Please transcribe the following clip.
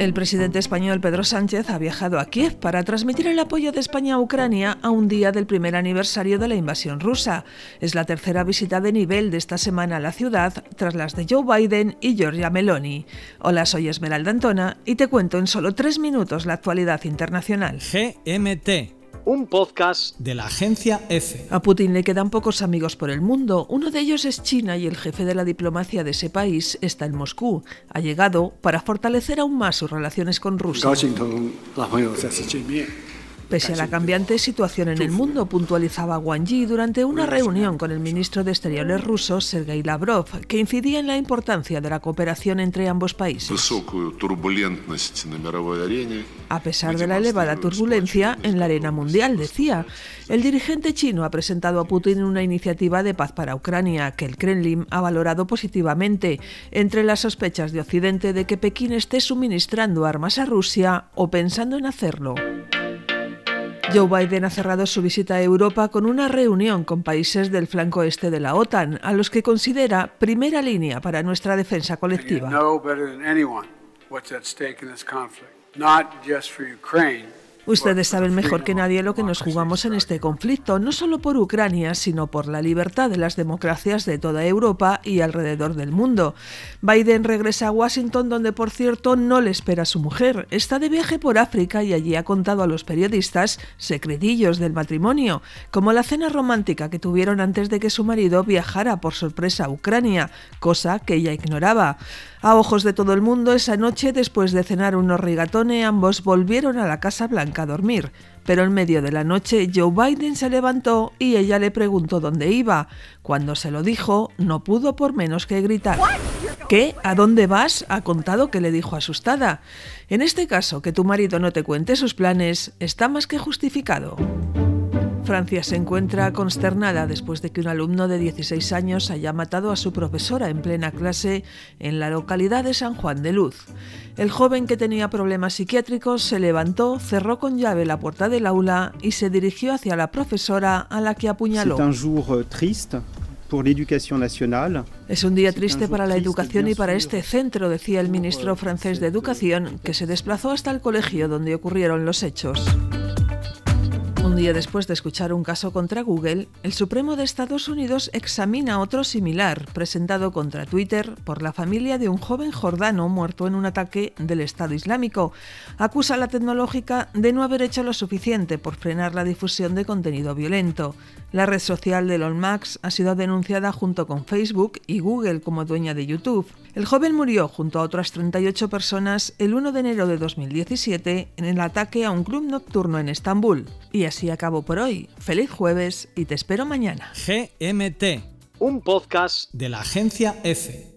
El presidente español Pedro Sánchez ha viajado a Kiev para transmitir el apoyo de España a Ucrania a un día del primer aniversario de la invasión rusa. Es la tercera visita de nivel de esta semana a la ciudad, tras las de Joe Biden y Giorgia Meloni. Hola, soy Esmeralda Antona y te cuento en solo tres minutos la actualidad internacional. GMT un podcast de la agencia F. A Putin le quedan pocos amigos por el mundo. Uno de ellos es China y el jefe de la diplomacia de ese país está en Moscú. Ha llegado para fortalecer aún más sus relaciones con Rusia. Pese a la cambiante situación en el mundo, puntualizaba Wang Yi durante una reunión con el ministro de Exteriores ruso, Sergei Lavrov, que incidía en la importancia de la cooperación entre ambos países. A pesar de la elevada turbulencia en la arena mundial, decía, el dirigente chino ha presentado a Putin una iniciativa de paz para Ucrania que el Kremlin ha valorado positivamente, entre las sospechas de Occidente de que Pekín esté suministrando armas a Rusia o pensando en hacerlo. Joe Biden ha cerrado su visita a Europa con una reunión con países del flanco este de la OTAN, a los que considera primera línea para nuestra defensa colectiva. Ustedes saben mejor que nadie lo que nos pues jugamos en este conflicto, no solo por Ucrania, sino por la libertad de las democracias de toda Europa y alrededor del mundo. Biden regresa a Washington, donde por cierto no le espera su mujer. Está de viaje por África y allí ha contado a los periodistas secretillos del matrimonio, como la cena romántica que tuvieron antes de que su marido viajara por sorpresa a Ucrania, cosa que ella ignoraba. A ojos de todo el mundo, esa noche, después de cenar unos rigatones, ambos volvieron a la Casa Blanca a dormir, pero en medio de la noche Joe Biden se levantó y ella le preguntó dónde iba. Cuando se lo dijo, no pudo por menos que gritar. ¿Qué? ¿A dónde vas? ha contado que le dijo asustada. En este caso, que tu marido no te cuente sus planes está más que justificado. Francia se encuentra consternada después de que un alumno de 16 años haya matado a su profesora en plena clase en la localidad de San Juan de Luz. El joven que tenía problemas psiquiátricos se levantó, cerró con llave la puerta del aula y se dirigió hacia la profesora a la que apuñaló. Euh, es un día triste para la educación y para este centro, decía el ministro francés de Educación, que se desplazó hasta el colegio donde ocurrieron los hechos día después de escuchar un caso contra Google, el Supremo de Estados Unidos examina otro similar, presentado contra Twitter por la familia de un joven jordano muerto en un ataque del Estado Islámico. Acusa a la tecnológica de no haber hecho lo suficiente por frenar la difusión de contenido violento. La red social de Elon Musk ha sido denunciada junto con Facebook y Google como dueña de YouTube. El joven murió junto a otras 38 personas el 1 de enero de 2017 en el ataque a un club nocturno en Estambul. Y así acabo por hoy. Feliz jueves y te espero mañana. GMT. Un podcast de la agencia F.